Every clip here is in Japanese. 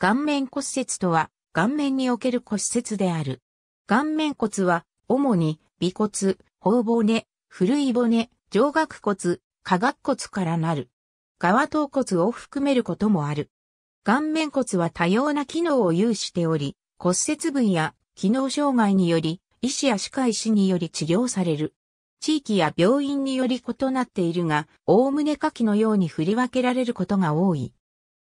顔面骨折とは、顔面における骨折である。顔面骨は、主に、尾骨、頬骨、古い骨、上顎骨、下顎骨からなる。側頭骨を含めることもある。顔面骨は多様な機能を有しており、骨折分や機能障害により、医師や歯科医師により治療される。地域や病院により異なっているが、おおむね下記のように振り分けられることが多い。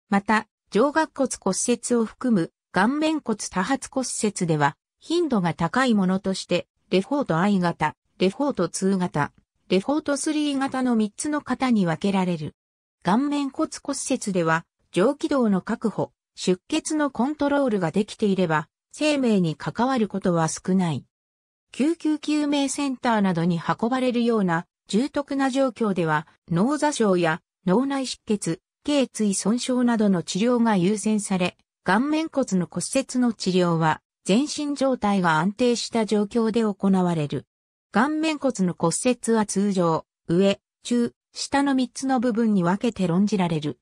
また、上顎骨骨折を含む顔面骨多発骨折では、頻度が高いものとして、レフォート I 型、レフォート2型、レフォート3型の3つの型に分けられる。顔面骨骨折では、上気道の確保、出血のコントロールができていれば、生命に関わることは少ない。救急救命センターなどに運ばれるような重篤な状況では、脳挫傷や脳内出血、頸椎損傷などの治療が優先され、顔面骨の骨折の治療は、全身状態が安定した状況で行われる。顔面骨の骨折は通常、上、中、下の3つの部分に分けて論じられる。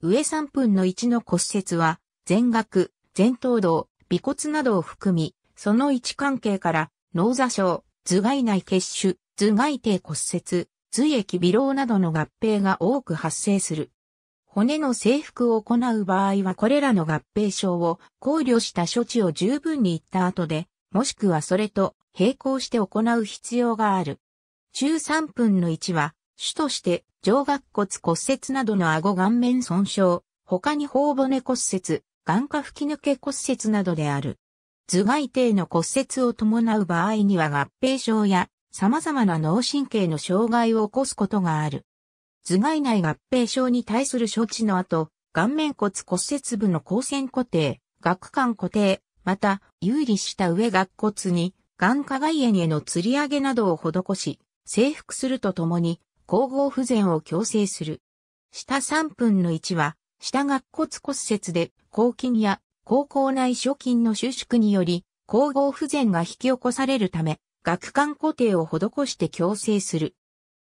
上3分の1の骨折は、全額、前頭動、尾骨などを含み、その位置関係から、脳座症、頭蓋内血腫、頭蓋底骨折、髄液微老などの合併が多く発生する。骨の征服を行う場合はこれらの合併症を考慮した処置を十分に言った後で、もしくはそれと並行して行う必要がある。中3分の1は、主として上顎骨骨折などの顎顔面損傷、他に頬骨骨折、眼下吹き抜け骨折などである。頭蓋底の骨折を伴う場合には合併症や様々な脳神経の障害を起こすことがある。頭蓋内合併症に対する処置の後、顔面骨骨折部の光線固定、顎管固定、また、有利した上顎骨に、眼下外炎への吊り上げなどを施し、征服するとともに、光合不全を強制する。下3分の1は、下顎骨骨折で、抗菌や、高校内所菌の収縮により、光合不全が引き起こされるため、顎管固定を施して矯正する。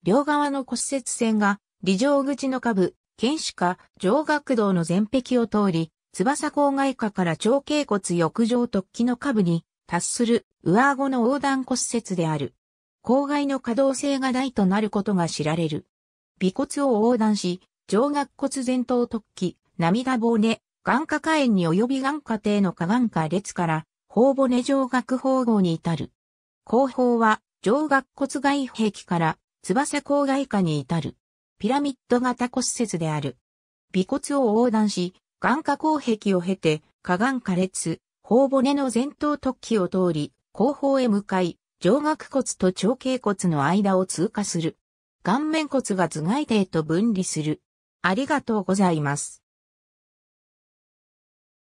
両側の骨折線が理上口の下部、剣士下、上学堂の全壁を通り、翼郊外下から長頸骨翼上突起の下部に達する上顎の横断骨折である。郊外の可動性が大となることが知られる。尾骨を横断し、上顎骨前頭突起、涙骨、眼下下炎に及び眼下底の下眼下列から、頬骨上顎縫合に至る。後方は上顎骨外壁から翼郊外下に至る。ピラミッド型骨折である。尾骨を横断し、眼下口壁を経て、下眼下裂、頬骨の前頭突起を通り、後方へ向かい、上顎骨と長頸骨の間を通過する。顔面骨が頭蓋底と分離する。ありがとうございます。